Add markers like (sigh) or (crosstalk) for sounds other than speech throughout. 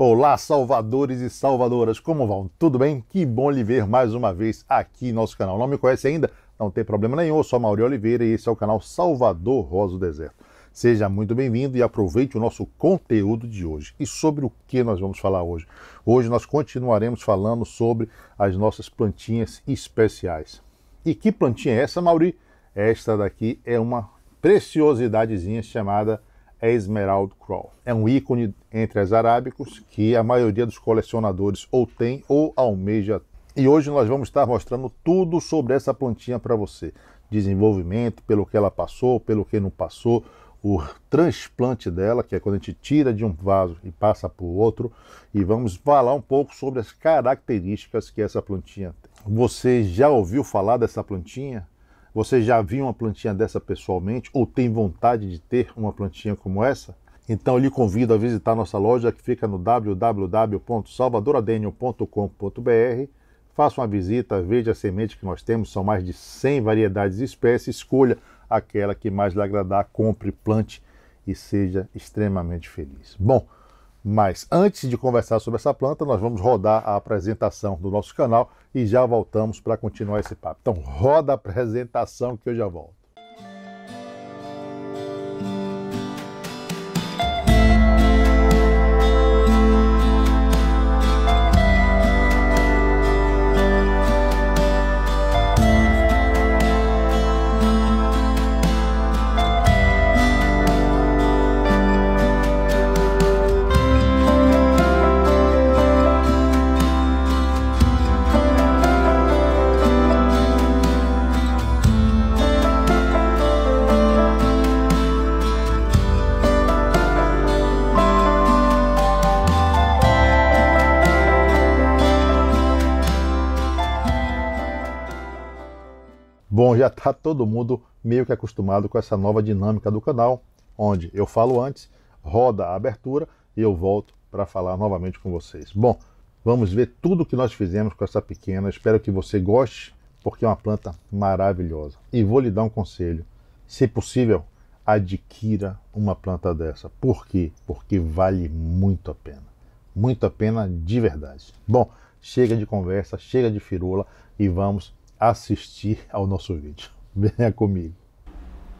Olá, salvadores e salvadoras, como vão? Tudo bem? Que bom lhe ver mais uma vez aqui no nosso canal. Não me conhece ainda? Não tem problema nenhum, eu sou Mauri Oliveira e esse é o canal Salvador Rosa do Deserto. Seja muito bem-vindo e aproveite o nosso conteúdo de hoje. E sobre o que nós vamos falar hoje? Hoje nós continuaremos falando sobre as nossas plantinhas especiais. E que plantinha é essa, Mauri? Esta daqui é uma preciosidadezinha chamada é Esmeralda Crawl. É um ícone entre as arábicos que a maioria dos colecionadores ou tem ou almeja. E hoje nós vamos estar mostrando tudo sobre essa plantinha para você. Desenvolvimento, pelo que ela passou, pelo que não passou, o transplante dela, que é quando a gente tira de um vaso e passa para o outro, e vamos falar um pouco sobre as características que essa plantinha tem. Você já ouviu falar dessa plantinha? Você já viu uma plantinha dessa pessoalmente ou tem vontade de ter uma plantinha como essa? Então eu lhe convido a visitar nossa loja que fica no www.salvadoradenio.com.br. Faça uma visita, veja a semente que nós temos, são mais de 100 variedades e espécies. Escolha aquela que mais lhe agradar, compre, plante e seja extremamente feliz. Bom, mas antes de conversar sobre essa planta, nós vamos rodar a apresentação do nosso canal e já voltamos para continuar esse papo. Então, roda a apresentação que eu já volto. já está todo mundo meio que acostumado com essa nova dinâmica do canal, onde eu falo antes, roda a abertura e eu volto para falar novamente com vocês. Bom, vamos ver tudo o que nós fizemos com essa pequena. Espero que você goste, porque é uma planta maravilhosa. E vou lhe dar um conselho. Se possível, adquira uma planta dessa. Por quê? Porque vale muito a pena. Muito a pena de verdade. Bom, chega de conversa, chega de firula e vamos assistir ao nosso vídeo. (laughs) Venha comigo.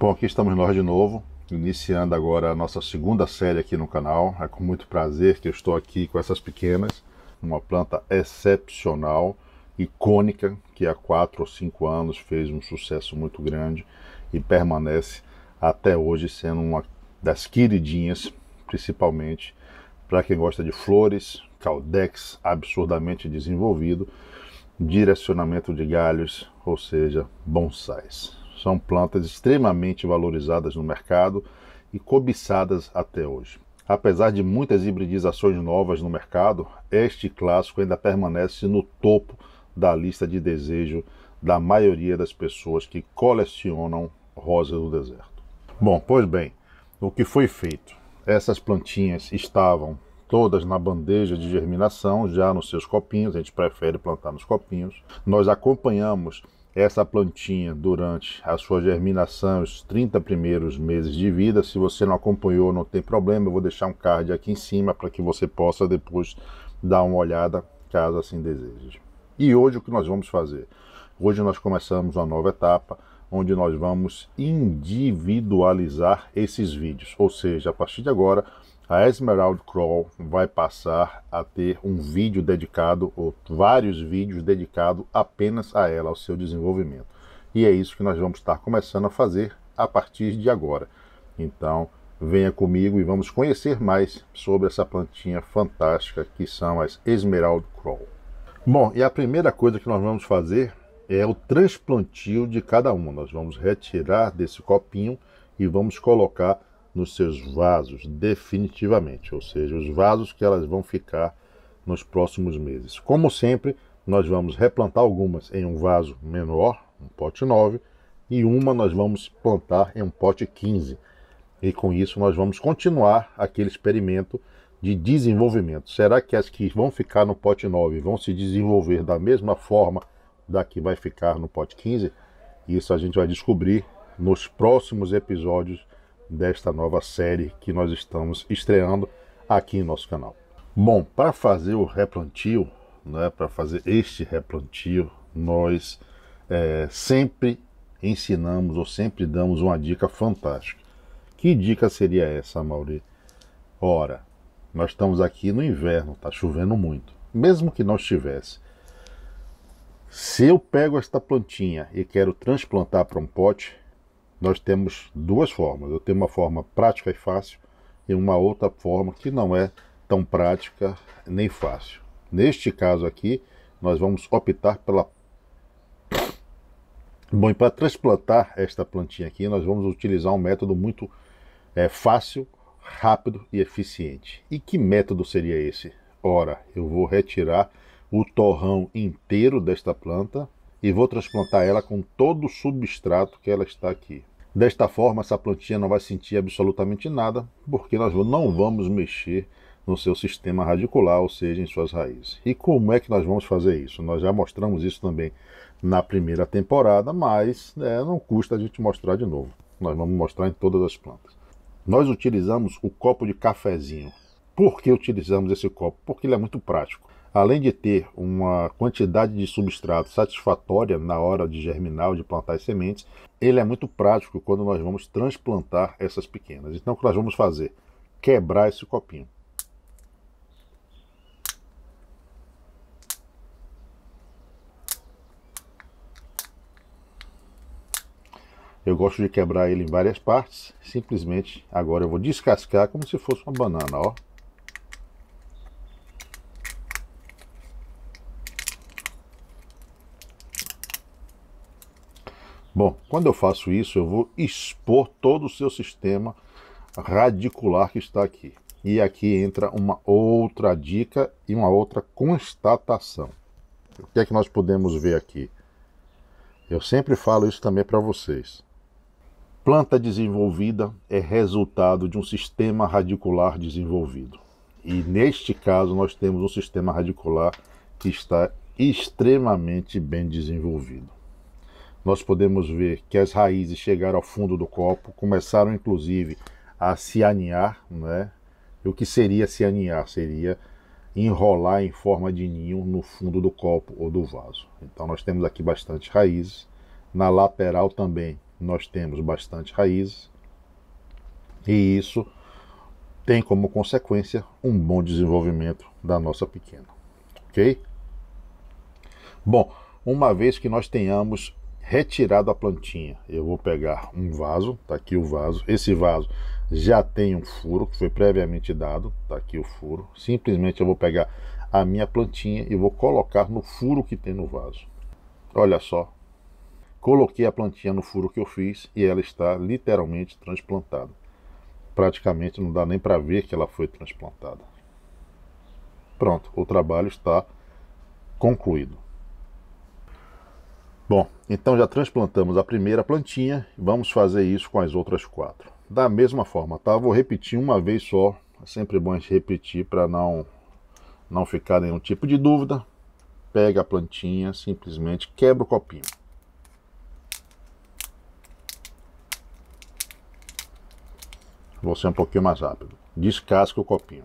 Bom, aqui estamos nós de novo, iniciando agora a nossa segunda série aqui no canal. É com muito prazer que eu estou aqui com essas pequenas, uma planta excepcional, icônica, que há 4 ou 5 anos fez um sucesso muito grande e permanece até hoje sendo uma das queridinhas, principalmente para quem gosta de flores, caldex absurdamente desenvolvido direcionamento de galhos, ou seja, bonsais. São plantas extremamente valorizadas no mercado e cobiçadas até hoje. Apesar de muitas hibridizações novas no mercado, este clássico ainda permanece no topo da lista de desejo da maioria das pessoas que colecionam rosas do deserto. Bom, pois bem, o que foi feito? Essas plantinhas estavam todas na bandeja de germinação, já nos seus copinhos, a gente prefere plantar nos copinhos. Nós acompanhamos essa plantinha durante a sua germinação, os 30 primeiros meses de vida. Se você não acompanhou, não tem problema, eu vou deixar um card aqui em cima para que você possa depois dar uma olhada, caso assim deseje. E hoje o que nós vamos fazer? Hoje nós começamos uma nova etapa onde nós vamos individualizar esses vídeos, ou seja, a partir de agora a Esmeralda Crawl vai passar a ter um vídeo dedicado, ou vários vídeos dedicados apenas a ela, ao seu desenvolvimento. E é isso que nós vamos estar começando a fazer a partir de agora. Então, venha comigo e vamos conhecer mais sobre essa plantinha fantástica que são as Esmeralda Crawl. Bom, e a primeira coisa que nós vamos fazer é o transplantio de cada uma. Nós vamos retirar desse copinho e vamos colocar nos seus vasos definitivamente, ou seja, os vasos que elas vão ficar nos próximos meses. Como sempre, nós vamos replantar algumas em um vaso menor, um pote 9, e uma nós vamos plantar em um pote 15. E com isso nós vamos continuar aquele experimento de desenvolvimento. Será que as que vão ficar no pote 9 vão se desenvolver da mesma forma da que vai ficar no pote 15? Isso a gente vai descobrir nos próximos episódios desta nova série que nós estamos estreando aqui em nosso canal. Bom, para fazer o replantio, né, para fazer este replantio, nós é, sempre ensinamos ou sempre damos uma dica fantástica. Que dica seria essa, Mauri? Ora, nós estamos aqui no inverno, está chovendo muito. Mesmo que não estivesse, se eu pego esta plantinha e quero transplantar para um pote, nós temos duas formas. Eu tenho uma forma prática e fácil e uma outra forma que não é tão prática nem fácil. Neste caso aqui, nós vamos optar pela Bom, para transplantar esta plantinha aqui, nós vamos utilizar um método muito é, fácil, rápido e eficiente. E que método seria esse? Ora, eu vou retirar o torrão inteiro desta planta e vou transplantar ela com todo o substrato que ela está aqui. Desta forma, essa plantinha não vai sentir absolutamente nada, porque nós não vamos mexer no seu sistema radicular, ou seja, em suas raízes. E como é que nós vamos fazer isso? Nós já mostramos isso também na primeira temporada, mas né, não custa a gente mostrar de novo. Nós vamos mostrar em todas as plantas. Nós utilizamos o copo de cafezinho. Por que utilizamos esse copo? Porque ele é muito prático além de ter uma quantidade de substrato satisfatória na hora de germinar de plantar as sementes, ele é muito prático quando nós vamos transplantar essas pequenas. Então, o que nós vamos fazer? Quebrar esse copinho. Eu gosto de quebrar ele em várias partes. Simplesmente agora eu vou descascar como se fosse uma banana, ó. Bom, quando eu faço isso, eu vou expor todo o seu sistema radicular que está aqui. E aqui entra uma outra dica e uma outra constatação. O que é que nós podemos ver aqui? Eu sempre falo isso também para vocês. Planta desenvolvida é resultado de um sistema radicular desenvolvido. E neste caso, nós temos um sistema radicular que está extremamente bem desenvolvido nós podemos ver que as raízes chegaram ao fundo do copo, começaram inclusive a se aninhar, né? E o que seria se aninhar? Seria enrolar em forma de ninho no fundo do copo ou do vaso. Então nós temos aqui bastante raízes. Na lateral também nós temos bastante raízes. E isso tem como consequência um bom desenvolvimento da nossa pequena. Ok? Bom, uma vez que nós tenhamos retirado a plantinha. Eu vou pegar um vaso, tá aqui o vaso. Esse vaso já tem um furo que foi previamente dado, tá aqui o furo. Simplesmente eu vou pegar a minha plantinha e vou colocar no furo que tem no vaso. Olha só. Coloquei a plantinha no furo que eu fiz e ela está literalmente transplantada. Praticamente não dá nem para ver que ela foi transplantada. Pronto, o trabalho está concluído. Bom, então já transplantamos a primeira plantinha, vamos fazer isso com as outras quatro. Da mesma forma, tá? Vou repetir uma vez só, é sempre bom a gente repetir para não, não ficar nenhum tipo de dúvida. Pega a plantinha, simplesmente quebra o copinho. Vou ser um pouquinho mais rápido. Descasca o copinho.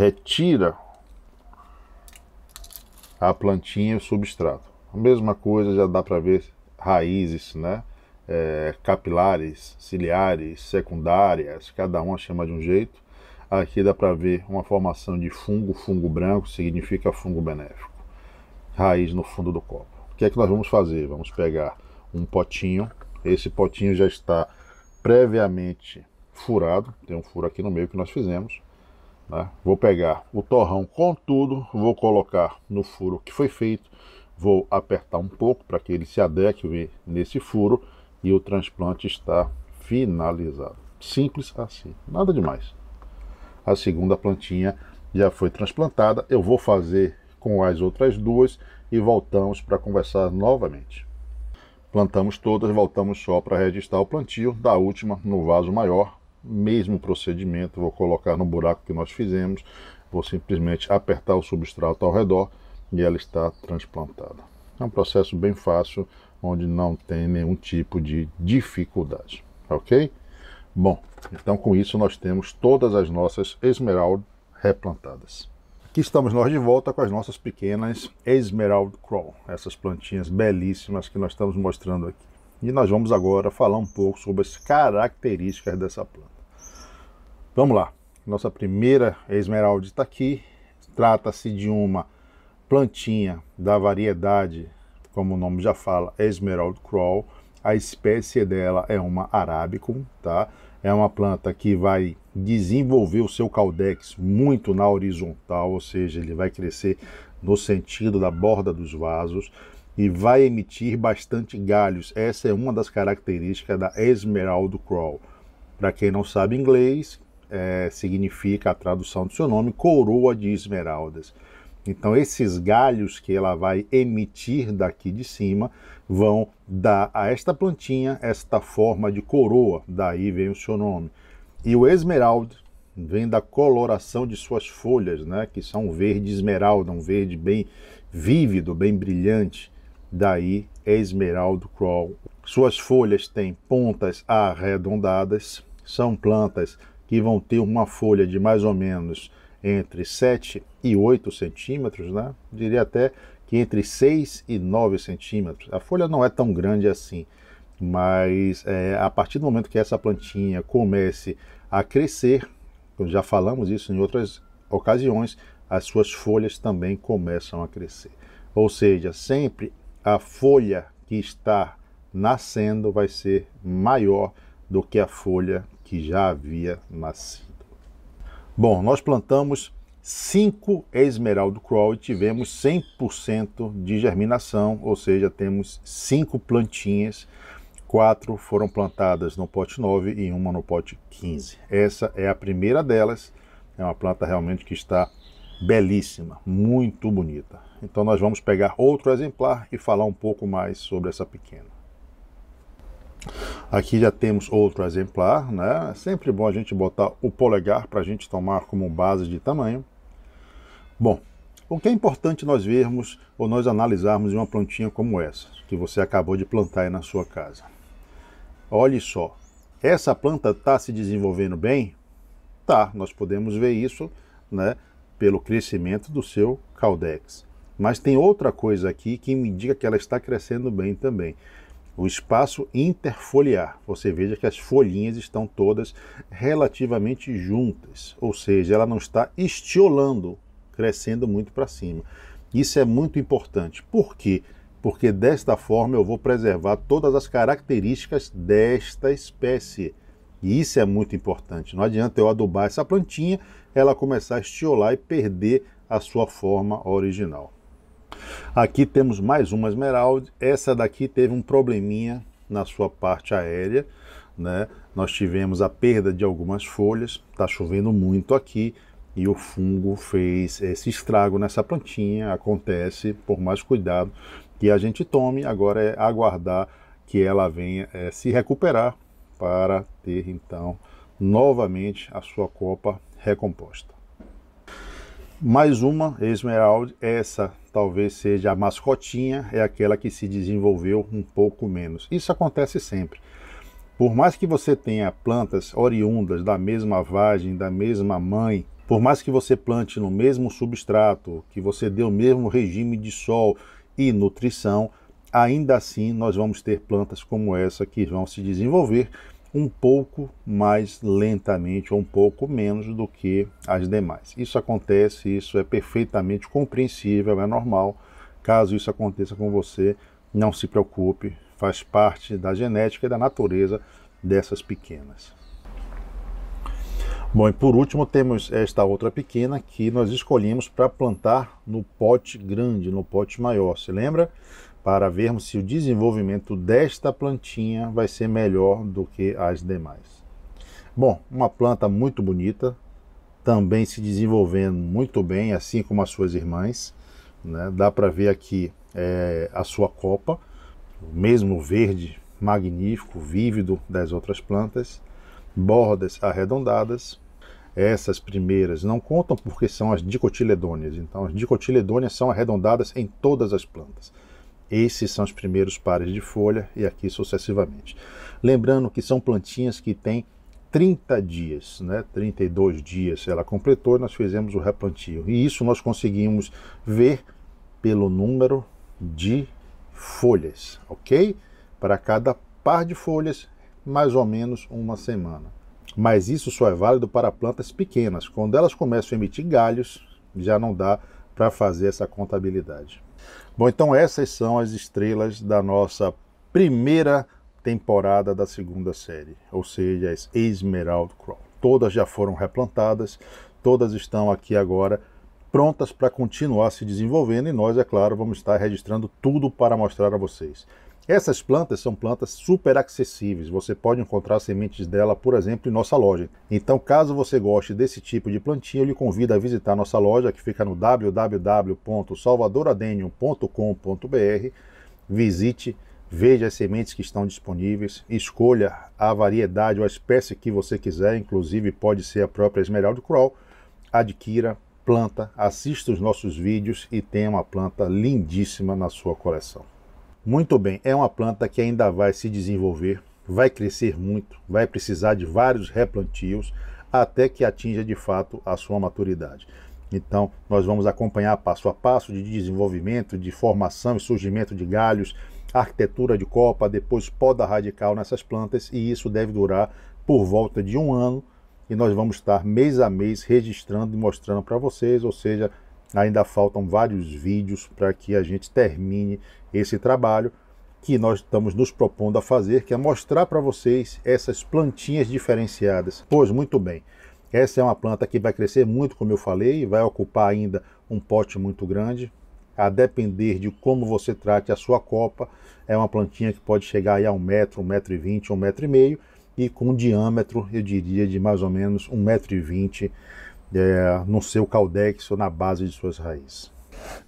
retira a plantinha e o substrato. A mesma coisa já dá para ver raízes, né? É, capilares, ciliares, secundárias, cada uma chama de um jeito. Aqui dá para ver uma formação de fungo, fungo branco significa fungo benéfico. Raiz no fundo do copo. O que é que nós vamos fazer? Vamos pegar um potinho. Esse potinho já está previamente furado, tem um furo aqui no meio que nós fizemos. Né? Vou pegar o torrão com tudo, vou colocar no furo que foi feito, vou apertar um pouco para que ele se adeque nesse furo e o transplante está finalizado. Simples assim, nada demais. A segunda plantinha já foi transplantada, eu vou fazer com as outras duas e voltamos para conversar novamente. Plantamos todas, voltamos só para registrar o plantio da última no vaso maior, mesmo procedimento, vou colocar no buraco que nós fizemos, vou simplesmente apertar o substrato ao redor e ela está transplantada. É um processo bem fácil, onde não tem nenhum tipo de dificuldade, ok? Bom, então com isso nós temos todas as nossas esmeralda replantadas. Aqui estamos nós de volta com as nossas pequenas Esmeralda Crawl, essas plantinhas belíssimas que nós estamos mostrando aqui. E nós vamos agora falar um pouco sobre as características dessa planta. Vamos lá. Nossa primeira esmeralda está aqui. Trata-se de uma plantinha da variedade, como o nome já fala, Esmeralda Crawl. A espécie dela é uma arabicum, tá? É uma planta que vai desenvolver o seu caldex muito na horizontal, ou seja, ele vai crescer no sentido da borda dos vasos e vai emitir bastante galhos. Essa é uma das características da Esmeralda Crawl. Para quem não sabe inglês, é, significa a tradução do seu nome, coroa de esmeraldas. Então, esses galhos que ela vai emitir daqui de cima vão dar a esta plantinha esta forma de coroa, daí vem o seu nome. E o esmeralda vem da coloração de suas folhas, né, que são verde esmeralda, um verde bem vívido, bem brilhante daí é Esmeraldo Crawl. Suas folhas têm pontas arredondadas, são plantas que vão ter uma folha de mais ou menos entre 7 e 8 centímetros, né? diria até que entre 6 e 9 centímetros. A folha não é tão grande assim, mas é, a partir do momento que essa plantinha comece a crescer, já falamos isso em outras ocasiões, as suas folhas também começam a crescer. Ou seja, sempre a folha que está nascendo vai ser maior do que a folha que já havia nascido. Bom, nós plantamos 5 esmeraldo crawl e tivemos 100% de germinação, ou seja, temos 5 plantinhas, 4 foram plantadas no pote 9 e uma no pote 15. Essa é a primeira delas, é uma planta realmente que está belíssima, muito bonita. Então nós vamos pegar outro exemplar e falar um pouco mais sobre essa pequena. Aqui já temos outro exemplar, né? É sempre bom a gente botar o polegar para a gente tomar como base de tamanho. Bom, o que é importante nós vermos ou nós analisarmos em uma plantinha como essa, que você acabou de plantar aí na sua casa. Olhe só, essa planta está se desenvolvendo bem? Tá, nós podemos ver isso né, pelo crescimento do seu caldex. Mas tem outra coisa aqui que me indica que ela está crescendo bem também. O espaço interfoliar. Você veja que as folhinhas estão todas relativamente juntas, ou seja, ela não está estiolando, crescendo muito para cima. Isso é muito importante. Por quê? Porque desta forma eu vou preservar todas as características desta espécie. E isso é muito importante. Não adianta eu adubar essa plantinha, ela começar a estiolar e perder a sua forma original. Aqui temos mais uma Esmeralda. Essa daqui teve um probleminha na sua parte aérea, né? Nós tivemos a perda de algumas folhas, está chovendo muito aqui e o fungo fez esse estrago nessa plantinha. Acontece, por mais cuidado que a gente tome, agora é aguardar que ela venha é, se recuperar para ter então novamente a sua copa recomposta. Mais uma esmeralda, essa talvez seja a mascotinha, é aquela que se desenvolveu um pouco menos. Isso acontece sempre. Por mais que você tenha plantas oriundas da mesma vagem, da mesma mãe, por mais que você plante no mesmo substrato, que você dê o mesmo regime de sol e nutrição, ainda assim nós vamos ter plantas como essa que vão se desenvolver um pouco mais lentamente ou um pouco menos do que as demais. Isso acontece, isso é perfeitamente compreensível, é normal. Caso isso aconteça com você, não se preocupe, faz parte da genética e da natureza dessas pequenas. Bom, e por último temos esta outra pequena que nós escolhemos para plantar no pote grande, no pote maior. Se lembra? para vermos se o desenvolvimento desta plantinha vai ser melhor do que as demais. Bom, uma planta muito bonita, também se desenvolvendo muito bem, assim como as suas irmãs. Né? Dá para ver aqui é, a sua copa, o mesmo verde magnífico, vívido das outras plantas, bordas arredondadas. Essas primeiras não contam porque são as dicotiledôneas. Então, as dicotiledôneas são arredondadas em todas as plantas. Esses são os primeiros pares de folha e aqui sucessivamente. Lembrando que são plantinhas que têm 30 dias, né? 32 dias ela completou, nós fizemos o replantio. E isso nós conseguimos ver pelo número de folhas, ok? Para cada par de folhas, mais ou menos uma semana. Mas isso só é válido para plantas pequenas. Quando elas começam a emitir galhos, já não dá para fazer essa contabilidade. Bom, então essas são as estrelas da nossa primeira temporada da segunda série, ou seja, as Esmeralda Crawl. Todas já foram replantadas, todas estão aqui agora prontas para continuar se desenvolvendo e nós, é claro, vamos estar registrando tudo para mostrar a vocês. Essas plantas são plantas super acessíveis, você pode encontrar sementes dela, por exemplo, em nossa loja. Então, caso você goste desse tipo de plantinha, eu lhe convido a visitar nossa loja que fica no www.salvadoradenium.com.br. Visite, veja as sementes que estão disponíveis, escolha a variedade ou a espécie que você quiser, inclusive pode ser a própria esmeralda Crawl. Adquira, planta, assista os nossos vídeos e tenha uma planta lindíssima na sua coleção. Muito bem, é uma planta que ainda vai se desenvolver, vai crescer muito, vai precisar de vários replantios até que atinja de fato a sua maturidade. Então, nós vamos acompanhar passo a passo de desenvolvimento, de formação e surgimento de galhos, arquitetura de copa, depois poda radical nessas plantas, e isso deve durar por volta de um ano. E nós vamos estar mês a mês registrando e mostrando para vocês, ou seja, Ainda faltam vários vídeos para que a gente termine esse trabalho que nós estamos nos propondo a fazer, que é mostrar para vocês essas plantinhas diferenciadas. Pois muito bem, essa é uma planta que vai crescer muito, como eu falei, vai ocupar ainda um pote muito grande. A depender de como você trate a sua copa, é uma plantinha que pode chegar aí a um metro, um metro e vinte, um metro e meio, e com um diâmetro, eu diria, de mais ou menos um metro e vinte é, no seu caldex ou na base de suas raízes.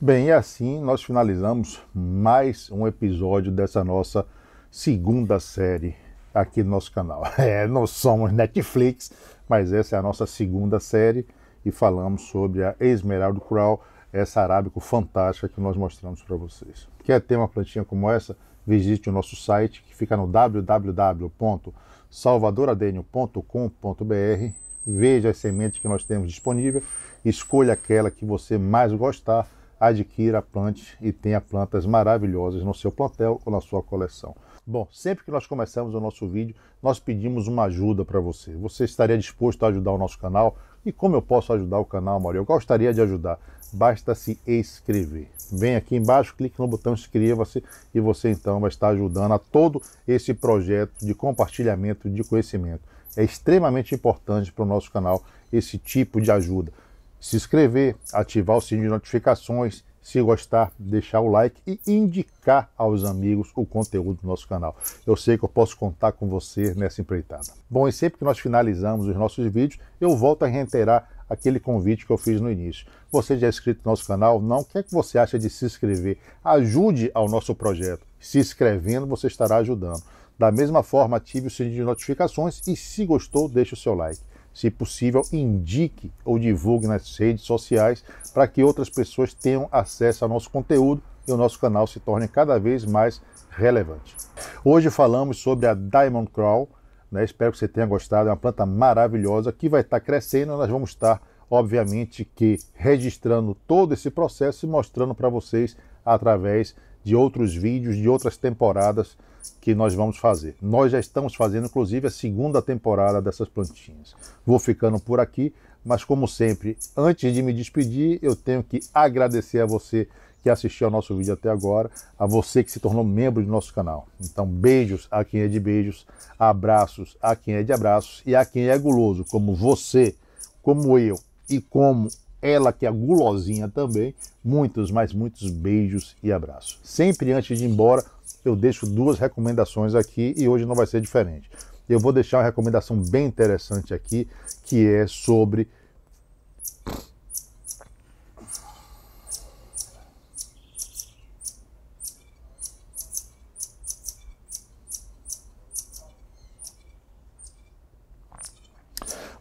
Bem, e assim nós finalizamos mais um episódio dessa nossa segunda série aqui no nosso canal. (laughs) É, não somos Netflix, mas essa é a nossa segunda série e falamos sobre a Esmeralda Crawl, essa arábico fantástica que nós mostramos para vocês. Quer ter uma plantinha como essa? Visite o nosso site que fica no www.salvadoradenio.com.br veja as sementes que nós temos disponíveis, escolha aquela que você mais gostar, adquira a plante e tenha plantas maravilhosas no seu plantel ou na sua coleção. Bom, sempre que nós começamos o nosso vídeo, nós pedimos uma ajuda para você. Você estaria disposto a ajudar o nosso canal? E como eu posso ajudar o canal, Mauri? Eu gostaria de ajudar. Basta se inscrever. Vem aqui embaixo, clique no botão inscreva-se e você então vai estar ajudando a todo esse projeto de compartilhamento de conhecimento. É extremamente importante para o nosso canal esse tipo de ajuda. Se inscrever, ativar o sininho de notificações, se gostar, deixar o like e indicar aos amigos o conteúdo do nosso canal. Eu sei que eu posso contar com você nessa empreitada. Bom, e sempre que nós finalizamos os nossos vídeos, eu volto a reiterar aquele convite que eu fiz no início. Você já é inscrito no nosso canal? Não? O que é que você acha de se inscrever? Ajude ao nosso projeto. Se inscrevendo, você estará ajudando. Da mesma forma, ative o sininho de notificações e, se gostou, deixe o seu like. Se possível, indique ou divulgue nas redes sociais para que outras pessoas tenham acesso ao nosso conteúdo e o nosso canal se torne cada vez mais relevante. Hoje falamos sobre a Diamond Crawl. Né? Espero que você tenha gostado. É uma planta maravilhosa que vai estar crescendo. Nós vamos estar, obviamente, que registrando todo esse processo e mostrando para vocês através de outros vídeos, de outras temporadas que nós vamos fazer. Nós já estamos fazendo, inclusive, a segunda temporada dessas plantinhas. Vou ficando por aqui, mas como sempre, antes de me despedir, eu tenho que agradecer a você que assistiu ao nosso vídeo até agora, a você que se tornou membro do nosso canal. Então, beijos a quem é de beijos, abraços a quem é de abraços e a quem é guloso, como você, como eu e como ela que é gulosinha também. Muitos, mais muitos beijos e abraços. Sempre antes de ir embora, eu deixo duas recomendações aqui e hoje não vai ser diferente. Eu vou deixar uma recomendação bem interessante aqui, que é sobre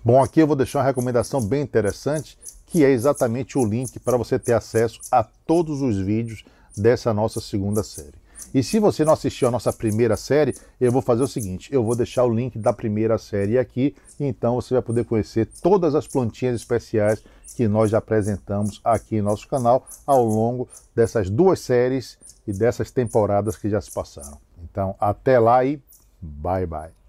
Bom, aqui eu vou deixar uma recomendação bem interessante, que é exatamente o link para você ter acesso a todos os vídeos dessa nossa segunda série. E se você não assistiu a nossa primeira série, eu vou fazer o seguinte: eu vou deixar o link da primeira série aqui, então você vai poder conhecer todas as plantinhas especiais que nós já apresentamos aqui em nosso canal ao longo dessas duas séries e dessas temporadas que já se passaram. Então, até lá e bye bye.